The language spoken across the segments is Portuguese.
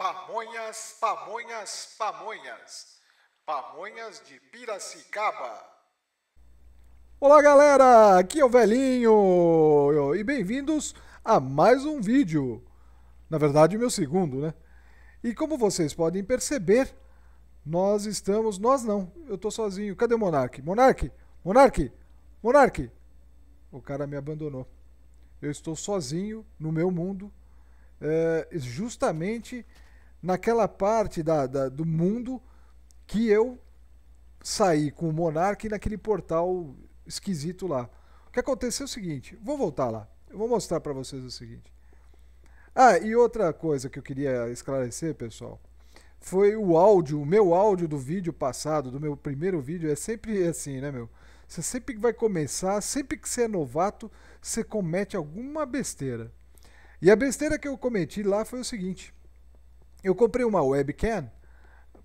Pamonhas, Pamonhas, Pamonhas. Pamonhas de Piracicaba. Olá, galera! Aqui é o Velhinho e bem-vindos a mais um vídeo. Na verdade, meu segundo, né? E como vocês podem perceber, nós estamos... Nós não, eu tô sozinho. Cadê o Monark? Monark? Monark? Monark? O cara me abandonou. Eu estou sozinho no meu mundo, é, justamente naquela parte da, da, do mundo que eu saí com o Monark naquele portal esquisito lá. O que aconteceu é o seguinte, vou voltar lá, eu vou mostrar para vocês o seguinte. Ah, e outra coisa que eu queria esclarecer, pessoal, foi o áudio, o meu áudio do vídeo passado, do meu primeiro vídeo, é sempre assim, né, meu? Você sempre que vai começar, sempre que você é novato, você comete alguma besteira. E a besteira que eu cometi lá foi o seguinte: eu comprei uma webcam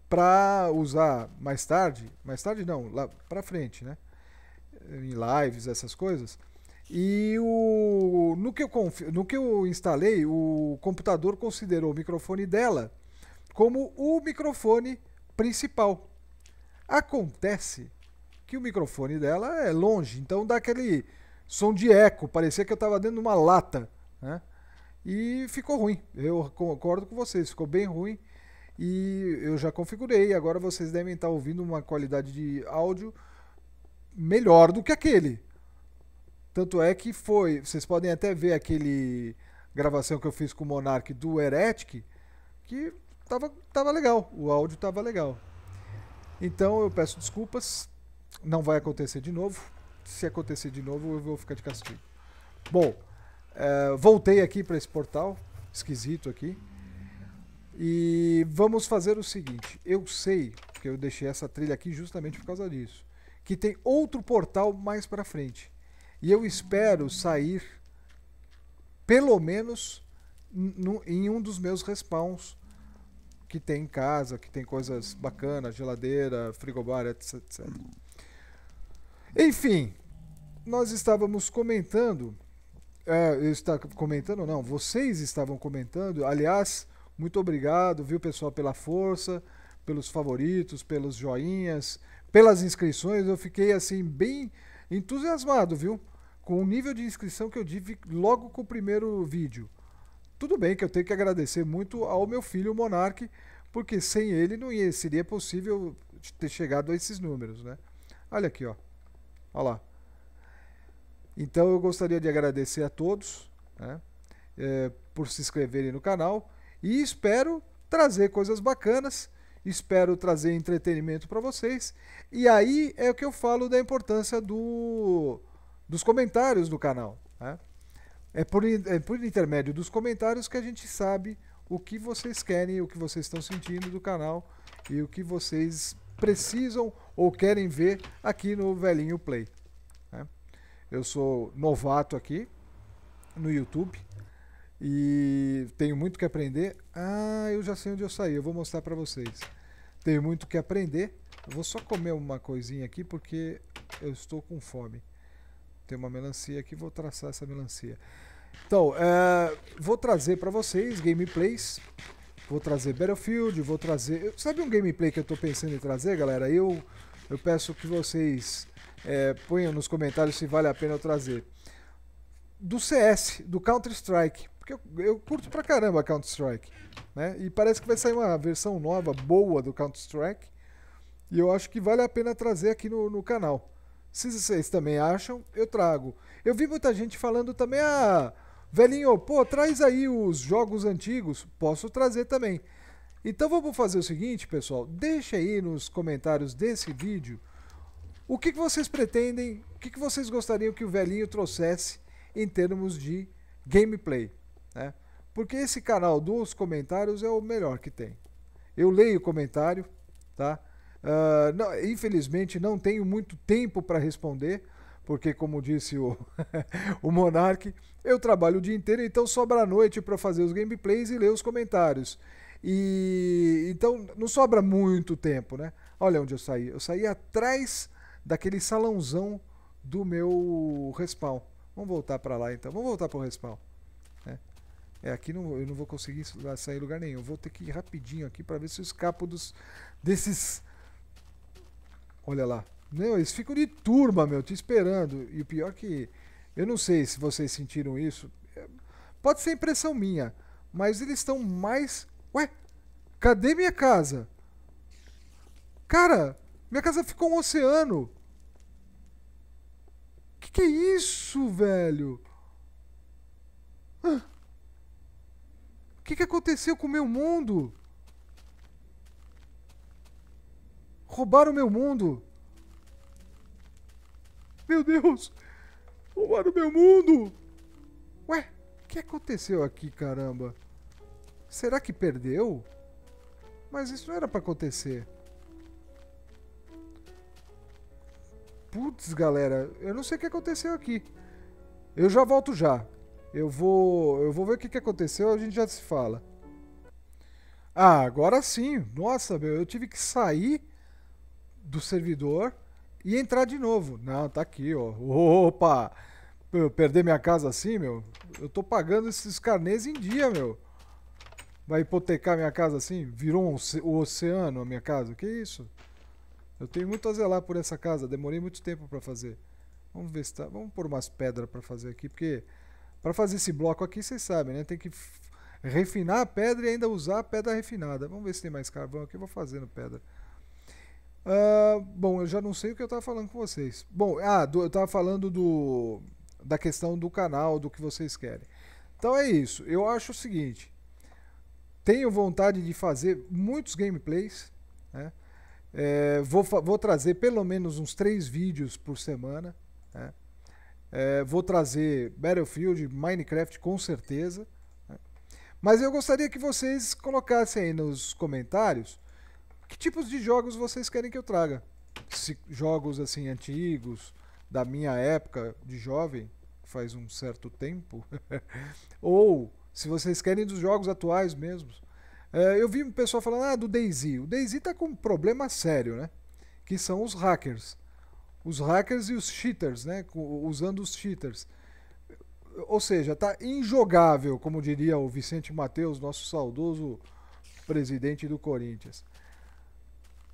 para usar mais tarde, mais tarde não, lá para frente, né? Em lives, essas coisas. E o, no, que eu no que eu instalei, o computador considerou o microfone dela como o microfone principal. Acontece que o microfone dela é longe, então dá aquele som de eco, parecia que eu estava dentro de uma lata, né? E ficou ruim. Eu concordo com vocês, ficou bem ruim. E eu já configurei, agora vocês devem estar tá ouvindo uma qualidade de áudio melhor do que aquele. Tanto é que foi, vocês podem até ver aquele gravação que eu fiz com o Monark do Heretic, que tava, tava legal, o áudio tava legal. Então eu peço desculpas, não vai acontecer de novo. Se acontecer de novo, eu vou ficar de castigo. Bom, é, voltei aqui para esse portal esquisito aqui. E vamos fazer o seguinte: eu sei que eu deixei essa trilha aqui justamente por causa disso, que tem outro portal mais para frente. E eu espero sair pelo menos no, em um dos meus respawns que tem em casa, que tem coisas bacanas, geladeira, frigobar, etc, etc. Enfim, nós estávamos comentando é, eu está comentando, não, vocês estavam comentando. Aliás, muito obrigado, viu, pessoal, pela força, pelos favoritos, pelos joinhas, pelas inscrições. Eu fiquei, assim, bem entusiasmado, viu, com o nível de inscrição que eu tive logo com o primeiro vídeo. Tudo bem que eu tenho que agradecer muito ao meu filho, Monark, porque sem ele não ia, seria possível ter chegado a esses números, né? Olha aqui, ó. Olha lá. Então eu gostaria de agradecer a todos né, é, por se inscreverem no canal e espero trazer coisas bacanas, espero trazer entretenimento para vocês. E aí é o que eu falo da importância do, dos comentários do canal. Né? É, por, é por intermédio dos comentários que a gente sabe o que vocês querem, o que vocês estão sentindo do canal e o que vocês precisam ou querem ver aqui no Velhinho Play. Eu sou novato aqui no YouTube e tenho muito que aprender. Ah, eu já sei onde eu saí, eu vou mostrar para vocês. Tenho muito que aprender. Eu vou só comer uma coisinha aqui porque eu estou com fome. Tem uma melancia aqui, vou traçar essa melancia. Então, eh, vou trazer para vocês gameplays. Vou trazer Battlefield, vou trazer... Sabe um gameplay que eu estou pensando em trazer, galera? Eu, eu peço que vocês é, ponham nos comentários se vale a pena eu trazer. Do CS, do Counter-Strike. Porque eu, eu, curto pra caramba Counter-Strike. Né? E parece que vai sair uma versão nova, boa do Counter-Strike. E eu acho que vale a pena trazer aqui no, no canal. Se vocês também acham, eu trago. Eu vi muita gente falando também, ah, velhinho, pô, traz aí os jogos antigos. Posso trazer também. Então vamos fazer o seguinte, pessoal. Deixa aí nos comentários desse vídeo o que, que vocês pretendem, o que, que vocês gostariam que o velhinho trouxesse em termos de gameplay? Né? Porque esse canal dos comentários é o melhor que tem. Eu leio o comentário, tá? Uh, não, infelizmente não tenho muito tempo para responder, porque como disse o, o Monark, eu trabalho o dia inteiro, então sobra a noite para fazer os gameplays e ler os comentários. E então não sobra muito tempo, né? Olha onde eu saí. Eu saí atrás daquele salãozão do meu respawn. Vamos voltar para lá então. Vamos voltar para o respawn. Né? É, aqui não, eu não vou conseguir ah, sair lugar nenhum. Eu vou ter que ir rapidinho aqui para ver se eu escapo dos, desses... Olha lá. Meu, eles ficam de turma, meu, te esperando. E o pior que... Eu não sei se vocês sentiram isso. É, pode ser impressão minha. Mas eles estão mais... Ué, cadê minha casa? Cara, minha casa ficou um oceano. Que que é isso, velho? O ah. que, que aconteceu com o meu mundo? Roubaram meu mundo. Meu Deus! Roubaram meu mundo! Ué, o que aconteceu aqui, caramba? Será que perdeu? Mas isso não era para acontecer. Putz, galera, eu não sei o que aconteceu aqui. Eu já volto já. Eu vou, eu vou ver o que, que aconteceu, a gente já se fala. Ah, agora sim. Nossa, meu, eu tive que sair do servidor e entrar de novo. Não, tá aqui, ó. Opa! Eu perder minha casa assim, meu? Eu tô pagando esses carnês em dia, meu. Vai hipotecar minha casa assim? Virou um oceano a minha casa? Que isso? Eu tenho muito a zelar por essa casa, demorei muito tempo para fazer. Vamos ver se tá. Vamos pôr umas pedras para fazer aqui, porque para fazer esse bloco aqui, vocês sabem, né? Tem que refinar a pedra e ainda usar a pedra refinada. Vamos ver se tem mais carvão aqui, eu vou fazendo pedra. Uh, bom, eu já não sei o que eu estava falando com vocês. Bom, ah, do, eu estava falando do, da questão do canal, do que vocês querem. Então é isso. Eu acho o seguinte: tenho vontade de fazer muitos gameplays, né? É, vou, vou trazer pelo menos uns três vídeos por semana. Né? É, vou trazer Battlefield, Minecraft com certeza. Né? Mas eu gostaria que vocês colocassem aí nos comentários que tipos de jogos vocês querem que eu traga. Se, jogos assim antigos, da minha época de jovem, faz um certo tempo. Ou se vocês querem dos jogos atuais mesmos. É, eu vi um pessoal falando ah, do Daisy. O Daisy está com um problema sério, né? Que são os hackers. Os hackers e os cheaters, né? Usando os cheaters. Ou seja, está injogável, como diria o Vicente Mateus, nosso saudoso presidente do Corinthians.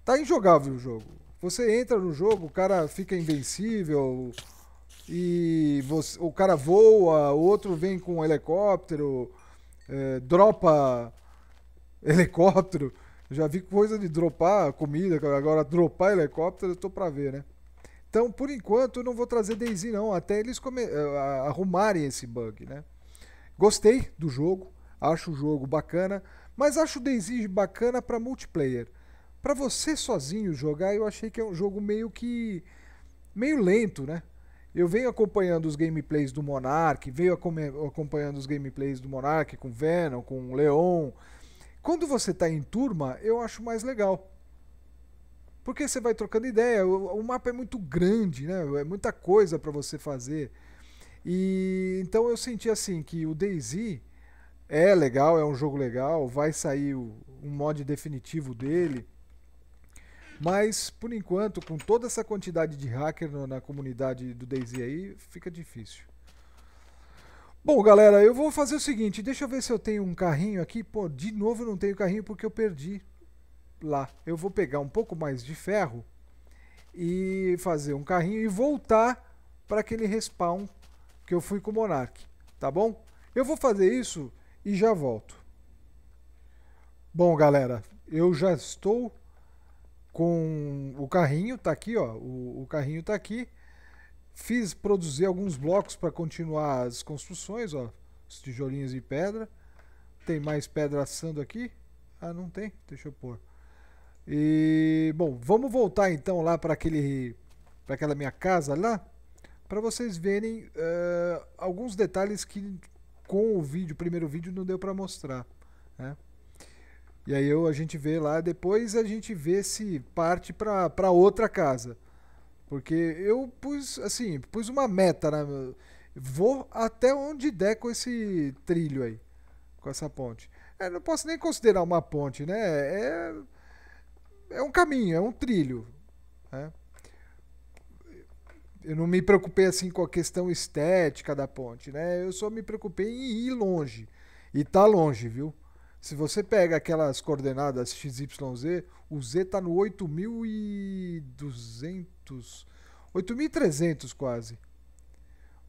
Tá injogável o jogo. Você entra no jogo, o cara fica invencível, e você, o cara voa, o outro vem com um helicóptero, é, dropa helicóptero. Já vi coisa de dropar comida, agora dropar helicóptero, eu tô para ver, né? Então, por enquanto, eu não vou trazer Daisy não, até eles eh, arrumarem esse bug, né? Gostei do jogo, acho o jogo bacana, mas acho o Daisy bacana para multiplayer. Para você sozinho jogar, eu achei que é um jogo meio que meio lento, né? Eu venho acompanhando os gameplays do Monark, venho acompanhando os gameplays do Monark com Venom, com Leon, quando você está em turma, eu acho mais legal. Porque você vai trocando ideia, o, o mapa é muito grande, né? É muita coisa para você fazer. E então eu senti assim que o DayZ é legal, é um jogo legal, vai sair o, um mod definitivo dele. Mas por enquanto, com toda essa quantidade de hacker no, na comunidade do DayZ aí, fica difícil. Bom, galera, eu vou fazer o seguinte, deixa eu ver se eu tenho um carrinho aqui. Pô, de novo não tenho carrinho porque eu perdi lá. Eu vou pegar um pouco mais de ferro e fazer um carrinho e voltar para aquele respawn que eu fui com o Monark, tá bom? Eu vou fazer isso e já volto. Bom, galera, eu já estou com o carrinho, tá aqui, ó, o, o carrinho tá aqui. Fiz produzir alguns blocos para continuar as construções, ó, os tijolinhos de pedra. Tem mais pedra assando aqui? Ah, não tem. Deixa eu pôr. E bom, vamos voltar então lá para aquele para aquela minha casa lá, para vocês verem uh, alguns detalhes que com o vídeo, o primeiro vídeo não deu para mostrar, né? E aí eu, a gente vê lá, depois a gente vê se parte para outra casa. Porque eu pus, assim, pus uma meta, né? Vou até onde der com esse trilho aí, com essa ponte. É, não posso nem considerar uma ponte, né? É, é um caminho, é um trilho. Né? Eu não me preocupei assim com a questão estética da ponte, né? Eu só me preocupei em ir longe. E tá longe, viu? Se você pega aquelas coordenadas XYZ, o Z tá no 8200 800, 8.300 quase.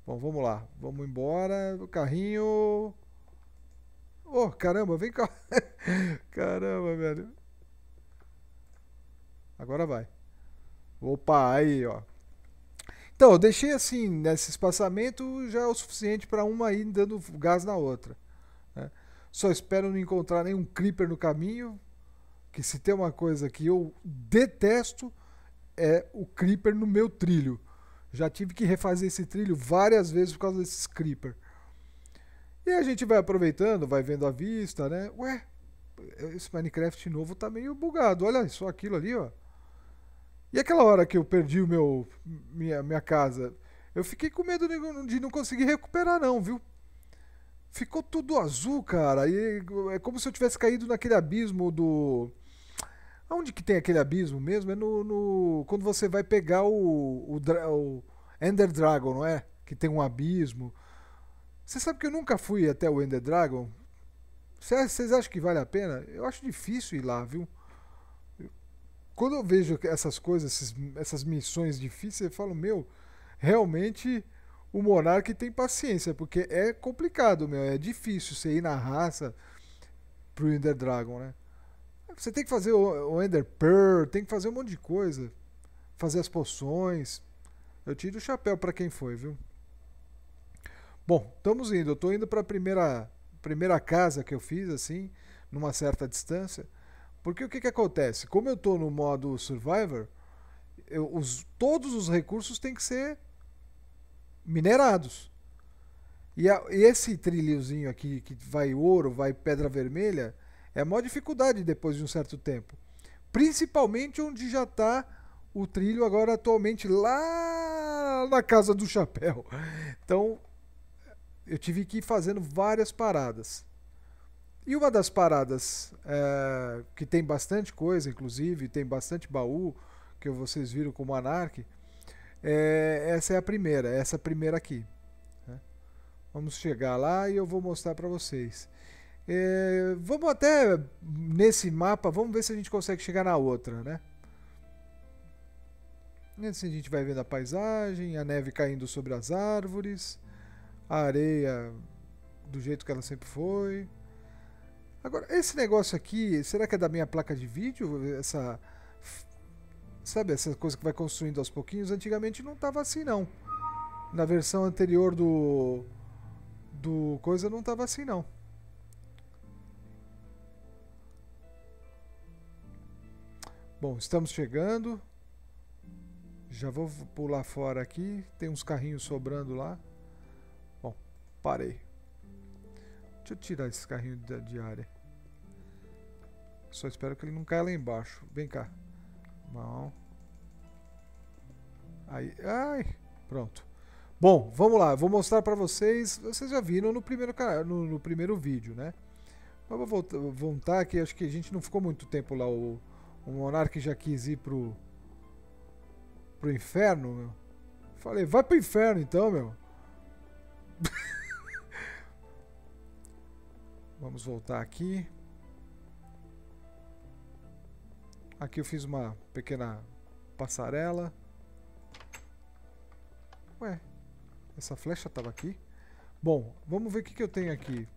Bom, vamos lá, vamos embora, o carrinho... Oh, caramba, vem cá. caramba, velho. Agora vai. Opa, aí, ó. Então, eu deixei assim, nesse espaçamento já é o suficiente para uma ir dando gás na outra. Né? Só espero não encontrar nenhum creeper no caminho, que se tem uma coisa que eu detesto é o creeper no meu trilho. Já tive que refazer esse trilho várias vezes por causa desses creeper. E a gente vai aproveitando, vai vendo a vista, né? Ué, esse Minecraft novo tá meio bugado. Olha só aquilo ali, ó. E aquela hora que eu perdi o meu minha, minha casa, eu fiquei com medo de não conseguir recuperar não, viu? Ficou tudo azul, cara. E é como se eu tivesse caído naquele abismo do Onde que tem aquele abismo mesmo? É no. no quando você vai pegar o, o, o, Ender Dragon, não é? Que tem um abismo. Você sabe que eu nunca fui até o Ender Dragon? Vocês acham que vale a pena? Eu acho difícil ir lá, viu? Quando eu vejo essas coisas, esses, essas missões difíceis, eu falo, meu, realmente o monarca tem paciência, porque é complicado, meu. É difícil você ir na raça pro Ender Dragon, né? Você tem que fazer o, Ender Pearl, tem que fazer um monte de coisa. Fazer as poções. Eu tiro o chapéu para quem foi, viu? Bom, estamos indo. Eu estou indo para a primeira, primeira casa que eu fiz, assim, numa certa distância. Porque o que, que acontece? Como eu estou no modo Survivor, eu, os, todos os recursos têm que ser minerados. E a, esse trilhozinho aqui, que vai ouro, vai pedra vermelha, é a maior dificuldade depois de um certo tempo. Principalmente onde já está o trilho agora atualmente lá na Casa do Chapéu. Então, eu tive que ir fazendo várias paradas. E uma das paradas é, que tem bastante coisa, inclusive, tem bastante baú, que vocês viram como anarque, é, essa é a primeira, essa primeira aqui. Né? Vamos chegar lá e eu vou mostrar para vocês. É, vamos até nesse mapa, vamos ver se a gente consegue chegar na outra, né? Assim a gente vai vendo a paisagem, a neve caindo sobre as árvores, a areia do jeito que ela sempre foi. Agora, esse negócio aqui, será que é da minha placa de vídeo? Essa. Sabe, essa coisa que vai construindo aos pouquinhos? Antigamente não estava assim, não. Na versão anterior do. Do coisa não estava assim, não. Bom, estamos chegando. Já vou pular fora aqui. Tem uns carrinhos sobrando lá. Bom, parei. Deixa eu tirar esse carrinho da diária. Só espero que ele não caia lá embaixo. Vem cá. bom Aí, ai, pronto. Bom, vamos lá. Vou mostrar para vocês. Vocês já viram no primeiro no, no primeiro vídeo, né? Mas vou voltar, voltar aqui. Acho que a gente não ficou muito tempo lá o o monarca já quis ir pro, pro inferno, meu. Falei, vai pro inferno então, meu. Vamos voltar aqui. Aqui eu fiz uma pequena passarela. Ué, essa flecha estava aqui? Bom, vamos ver o que, que eu tenho aqui.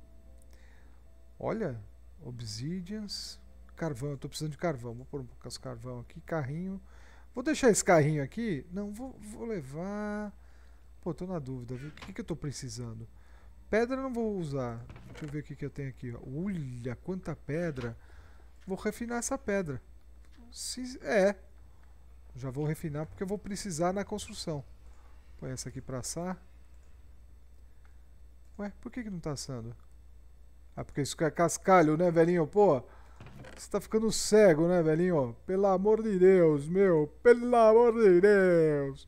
Olha, obsidians. Carvão, eu tô precisando de carvão. Vou pôr um pouco de carvão aqui. Carrinho. Vou deixar esse carrinho aqui? Não, vou, vou levar. Pô, tô na dúvida, viu? O que, que eu tô precisando? Pedra não vou usar. Deixa eu ver o que, que eu tenho aqui. Ó. Olha quanta pedra. Vou refinar essa pedra. Se, é. Já vou refinar porque eu vou precisar na construção. Põe essa aqui pra assar. Ué, por que, que não tá assando? Ah, porque isso é cascalho, né, velhinho? Pô. Você tá ficando cego, né, velhinho? Pelo amor de Deus, meu. Pelo amor de Deus.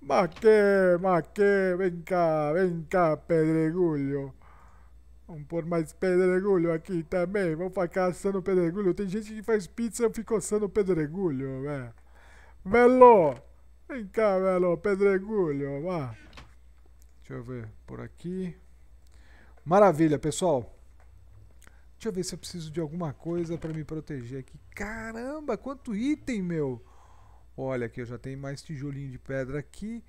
Maquê, maquê. Vem cá, vem cá, pedregulho. Vamos pôr mais pedregulho aqui também. Vamos ficar assando pedregulho. Tem gente que faz pizza e fico assando pedregulho, velho. É. Velo! Vem cá, velho. Pedregulho, vá. Deixa eu ver por aqui. Maravilha, pessoal. Deixa eu ver se eu preciso de alguma coisa para me proteger aqui. Caramba, quanto item, meu! Olha aqui, eu já tenho mais tijolinho de pedra aqui.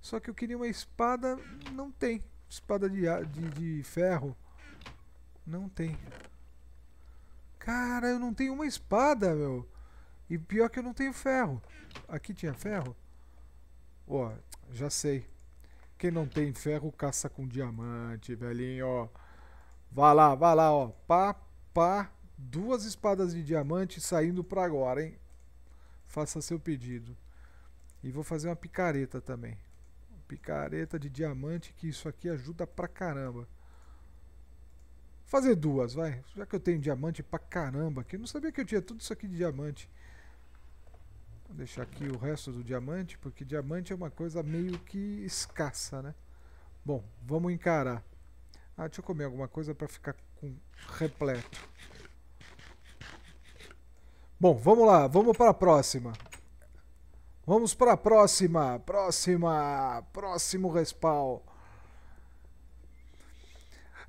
Só que eu queria uma espada, não tem. Espada de, de, de ferro, não tem. Cara, eu não tenho uma espada, meu. E pior que eu não tenho ferro. Aqui tinha ferro? Ó, já sei. Quem não tem ferro, caça com diamante, velhinho, ó. Vai lá, vai lá, ó. Pá, pá. Duas espadas de diamante saindo para agora, hein? Faça seu pedido. E vou fazer uma picareta também. Picareta de diamante, que isso aqui ajuda pra caramba. Fazer duas, vai. Já que eu tenho diamante pra caramba aqui. Eu não sabia que eu tinha tudo isso aqui de diamante. Vou deixar aqui o resto do diamante, porque diamante é uma coisa meio que escassa, né? Bom, vamos encarar. Ah, deixa eu comer alguma coisa para ficar com repleto. Bom, vamos lá, vamos para a próxima. Vamos para a próxima, próxima, próximo respawn.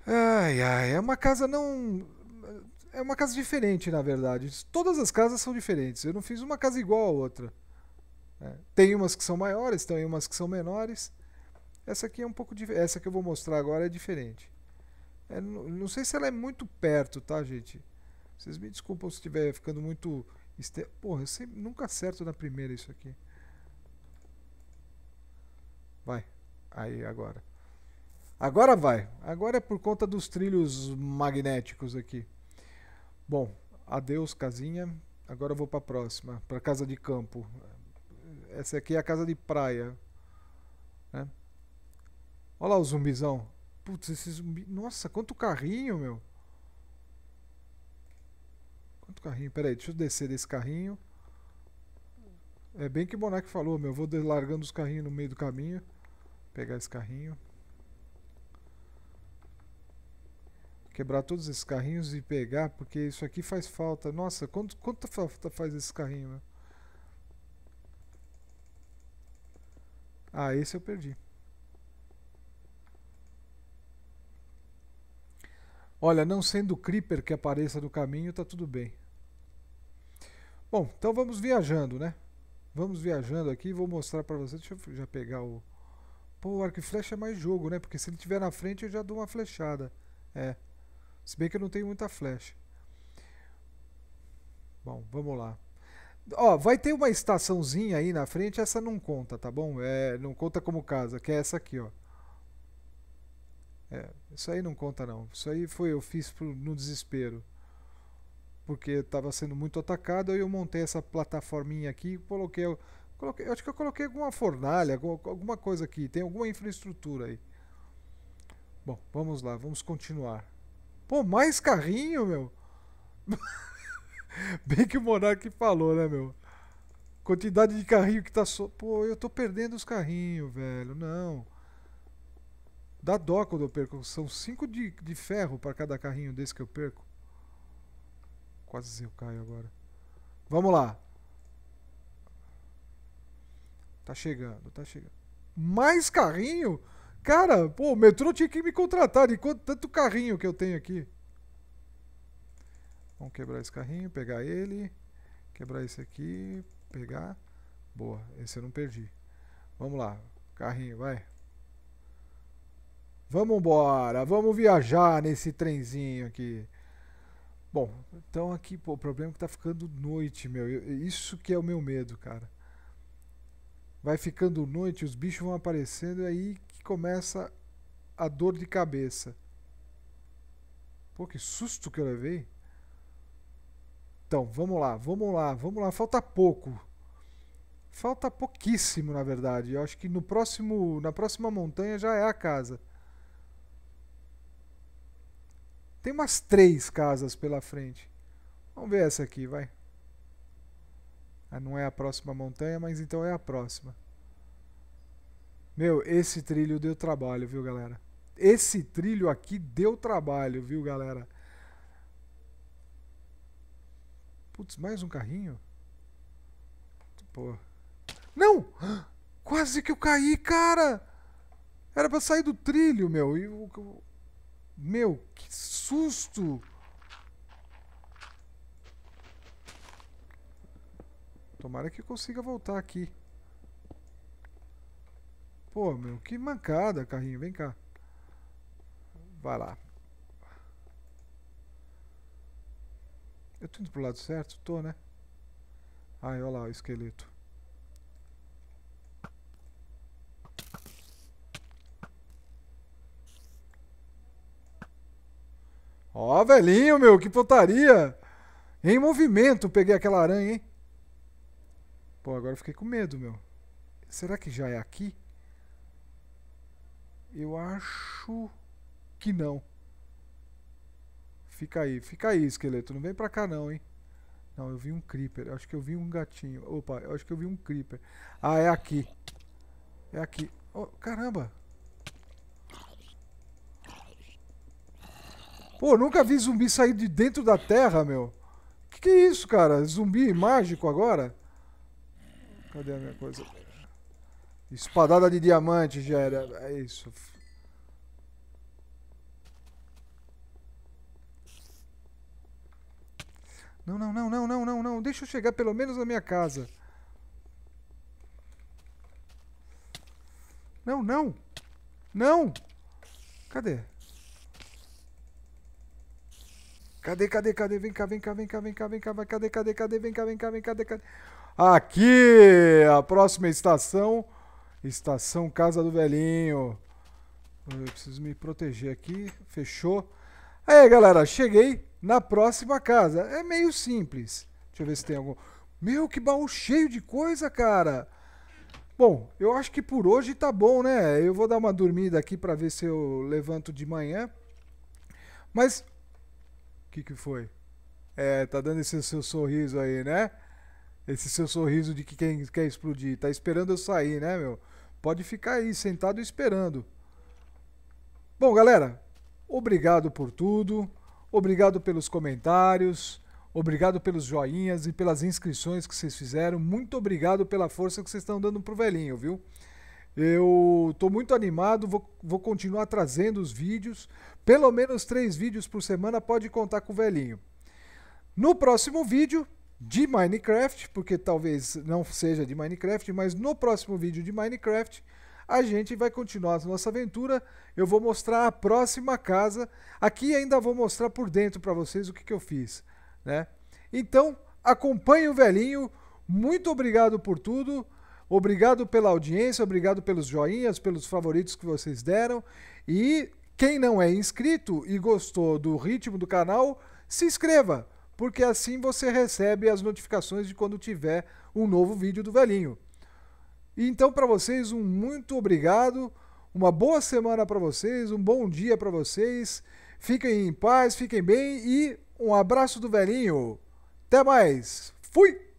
Ai, ai, é uma casa não é uma casa diferente, na verdade. Todas as casas são diferentes. Eu não fiz uma casa igual a outra. É. Tem umas que são maiores, tem umas que são menores. Essa aqui é um pouco diferente. Essa que eu vou mostrar agora é diferente. É, não, sei se ela é muito perto, tá, gente? Vocês me desculpam se estiver ficando muito. Este... Porra, eu sempre, nunca acerto na primeira isso aqui. Vai. Aí, agora. Agora vai. Agora é por conta dos trilhos magnéticos aqui. Bom, adeus, casinha. Agora eu vou para a próxima, para casa de campo. Essa aqui é a casa de praia. Né? Olha lá o zumbizão. Putz, esses zumbi. Nossa, quanto carrinho, meu. Quanto carrinho? Pera aí, deixa eu descer desse carrinho. É bem que o Bonac falou, meu. Eu vou largando os carrinhos no meio do caminho. Pegar esse carrinho. Quebrar todos esses carrinhos e pegar, porque isso aqui faz falta. Nossa, quanto, quanto falta faz esse carrinho, meu? Ah, esse eu perdi. Olha, não sendo creeper que apareça no caminho, tá tudo bem. Bom, então vamos viajando, né? Vamos viajando aqui, vou mostrar para vocês. Deixa eu já pegar o... Pô, o arco e flecha é mais jogo, né? Porque se ele tiver na frente eu já dou uma flechada. É. Se bem que eu não tenho muita flecha. Bom, vamos lá. Ó, vai ter uma estaçãozinha aí na frente, essa não conta, tá bom? É, não conta como casa, que é essa aqui, ó. É, isso aí não conta não. Isso aí foi eu fiz pro, no desespero. Porque estava sendo muito atacado, aí eu montei essa plataforminha aqui, coloquei, coloquei, eu acho que eu coloquei alguma fornalha, alguma coisa aqui, tem alguma infraestrutura aí. Bom, vamos lá, vamos continuar. Pô, mais carrinho, meu. Bem que o Monark falou, né, meu? Quantidade de carrinho que tá so... Pô, eu tô perdendo os carrinhos, velho. Não. Dá dó quando eu perco. São 5 de, de ferro para cada carrinho desse que eu perco. Quase eu caio agora. Vamos lá. Tá chegando, tá chegando. Mais carrinho? Cara, pô, o metrô tinha que me contratar de quanto, tanto carrinho que eu tenho aqui. Vamos quebrar esse carrinho, pegar ele. Quebrar esse aqui, pegar. Boa, esse eu não perdi. Vamos lá, carrinho, vai. Vamos embora, vamos viajar nesse trenzinho aqui. Bom, então aqui, pô, o problema é que tá ficando noite, meu. isso que é o meu medo, cara. Vai ficando noite, os bichos vão aparecendo e aí que começa a dor de cabeça. Pô, que susto que eu levei. Então, vamos lá, vamos lá, vamos lá. Falta pouco. Falta pouquíssimo, na verdade. Eu acho que no próximo, na próxima montanha já é a casa. Tem umas três casas pela frente. Vamos ver essa aqui, vai. Ah, não é a próxima montanha, mas então é a próxima. Meu, esse trilho deu trabalho, viu, galera? Esse trilho aqui deu trabalho, viu, galera? Putz, mais um carrinho? Pô. Não! Quase que eu caí, cara! Era pra sair do trilho, meu. E o meu, que susto! Tomara que eu consiga voltar aqui. Pô, meu, que mancada, carrinho. Vem cá. Vai lá. Eu tô indo pro lado certo? Tô, né? Ai, olha lá o esqueleto. Ó, velhinho, meu, que putaria! Em movimento peguei aquela aranha, hein? Pô, agora eu fiquei com medo, meu. Será que já é aqui? Eu acho que não. Fica aí, fica aí, esqueleto. Não vem pra cá não, hein? Não, eu vi um creeper. acho que eu vi um gatinho. Opa, eu acho que eu vi um creeper. Ah, é aqui. É aqui. Oh, caramba. Pô, nunca vi zumbi sair de dentro da terra, meu. Que que é isso, cara? Zumbi mágico agora? Cadê a minha coisa? Espadada de diamante, Gera. É isso. Não, não, não, não, não, não, não. Deixa eu chegar pelo menos na minha casa. Não, não. Não. Cadê? Cadê, cadê, cadê? Vem cá, vem cá, vem cá, vem cá, vem cá, vai. Cadê, cadê, cadê? Vem cá, vem cá, vem cá, vem cá. Aqui, a próxima estação, estação Casa do Velhinho. Eu preciso me proteger aqui, fechou. Aí, galera, cheguei na próxima casa. É meio simples. Deixa eu ver se tem algum... Meu, que baú cheio de coisa, cara! Bom, eu acho que por hoje tá bom, né? Eu vou dar uma dormida aqui para ver se eu levanto de manhã. Mas que, que foi? É, tá dando esse seu sorriso aí, né? Esse seu sorriso de que quem quer explodir. Tá esperando eu sair, né, meu? Pode ficar aí sentado esperando. Bom, galera, obrigado por tudo. Obrigado pelos comentários. Obrigado pelos joinhas e pelas inscrições que vocês fizeram. Muito obrigado pela força que vocês estão dando pro velhinho, viu? Eu estou muito animado, vou, vou, continuar trazendo os vídeos. Pelo menos três vídeos por semana, pode contar com o velhinho. No próximo vídeo de Minecraft, porque talvez não seja de Minecraft, mas no próximo vídeo de Minecraft, a gente vai continuar a nossa aventura. Eu vou mostrar a próxima casa. Aqui ainda vou mostrar por dentro para vocês o que, que eu fiz. Né? Então, acompanhe o velhinho. Muito obrigado por tudo. Obrigado pela audiência, obrigado pelos joinhas, pelos favoritos que vocês deram. E quem não é inscrito e gostou do ritmo do canal, se inscreva, porque assim você recebe as notificações de quando tiver um novo vídeo do velhinho. Então, para vocês, um muito obrigado, uma boa semana para vocês, um bom dia para vocês. Fiquem em paz, fiquem bem e um abraço do velhinho. Até mais. Fui!